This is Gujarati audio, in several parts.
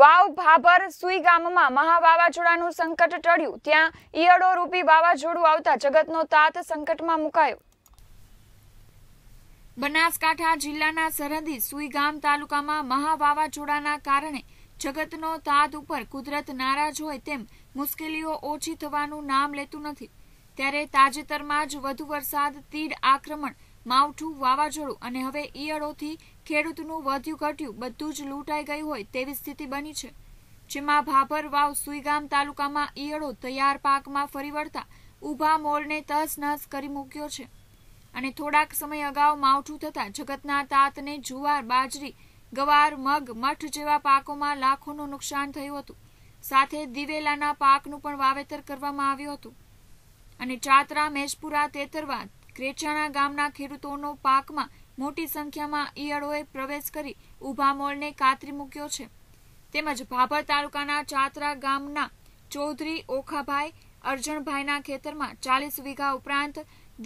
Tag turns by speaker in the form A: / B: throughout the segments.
A: વાવ ભાભર સુઈ ગામમાં મહા વાવાઝોડાનું સંકટ ટળ્યું ત્યાં ઈયળો રૂપી વાવાઝોડું આવતા જગતનો તાત સંકટમાં મુકાયો બનાસકાંઠા જિલ્લાના સરહદી સુઈગામ તાલુકામાં મહા વાવાઝોડાના કારણે જગતનો તાત ઉપર કુદરત નારાજ હોય તેમ મુશ્કેલીઓ ઓછી થવાનું નામ લેતું નથી ત્યારે તાજેતરમાં જ વધુ વરસાદ તીડ આક્રમણ માવઠું વાવાઝોડું અને હવે ઈયળોથી ખેડૂતનું વધ્યું ઘટ્યું બધું જ લૂંટાઈ ગયું હોય તેવી સ્થિતિ બની છે જેમાં ભાભર વાવ સુઈગામ તાલુકામાં ઈયળો તૈયાર પાકમાં ફરી વળતા ઊભા મોરને તસ તસનસ કરી મૂક્યો છે અને થોડાક સમય અગાઉ માવઠું થતાં જગતના તાતને જુવાર બાજરી ગવાર મગ મઠ જેવા પાકોમાં લાખોનું નુકસાન થયું હતું સાથે દિવેલાના પાકનું પણ વાવેતર કરવામાં આવ્યું હતું અને ચાતરા મેશપુરા તેતરવા ક્રેચાણા ગામના ખેડૂતોનો પાકમાં મોટી સંખ્યામાં ઈયળોએ પ્રવેશ કરી ઊભા મોળને કાતરી મૂક્યો છે તેમજ ભાભર તાલુકાના ચાતરા ગામના ચૌધરી ઓખાભાઈ અર્જણભાઈના ખેતરમાં ચાલીસ વીઘા ઉપરાંત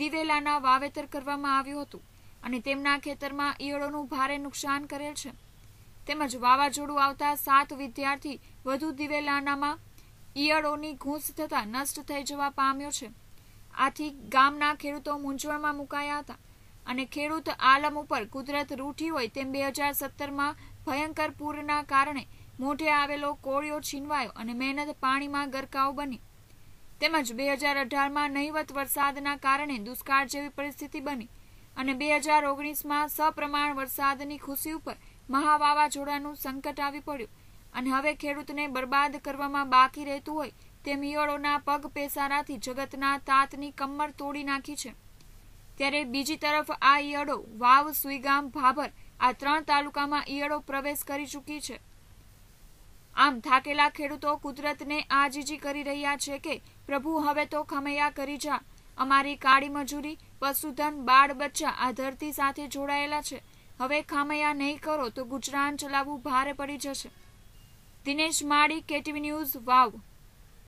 A: દિવેલાના વાવેતર કરવામાં આવ્યું હતું અને તેમના ખેતરમાં ઈયળોનું ભારે નુકસાન કરેલ છે તેમજ વાવાઝોડું આવતા સાત વિદ્યાર્થી વધુ દિવેલાનામાં ઈયળોની ઘૂંસ થતાં નષ્ટ થઈ જવા પામ્યો છે આથી ગામના ખેડૂતો મૂંઝવણમાં મુકાયા હતા અને ખેડૂત આલમ ઉપર કુદરત રૂઠી હોય તેમ બે હજાર સત્તરમાં ભયંકર પૂરના કારણે મોઢે આવેલો કોળિયો છીનવાયો અને મહેનત પાણીમાં ગરકાવ બની તેમજ બે હજાર અઢારમાં નહીવત વરસાદના કારણે દુષ્કાળ જેવી પરિસ્થિતિ બની અને બે હજાર ઓગણીસમાં સપ્રમાણ વરસાદની ખુશી ઉપર મહા વાવાઝોડાનું સંકટ આવી પડ્યું અને હવે ખેડૂતને બરબાદ કરવામાં બાકી રહેતું હોય તે મિયળોના પગ પેસારાથી જગતના તાતની કમર તોડી નાખી છે ત્યારે બીજી તરફ આ ઈયળો વાવ સુઈગામ ભાભર આ ત્રણ તાલુકામાં ઈયળો પ્રવેશ કરી ચૂકી છે આમ થાકેલા ખેડૂતો કુદરતને આજીજી કરી રહ્યા છે કે પ્રભુ હવે તો ખમૈયા કરી જા અમારી કાળી મજૂરી પશુધન બાળ બચ્ચા આ ધરતી સાથે જોડાયેલા છે હવે ખામૈયા નહીં કરો તો ગુજરાન ચલાવવું ભારે પડી જશે દિનેશ માળી કેટીવી ન્યૂઝ વાવ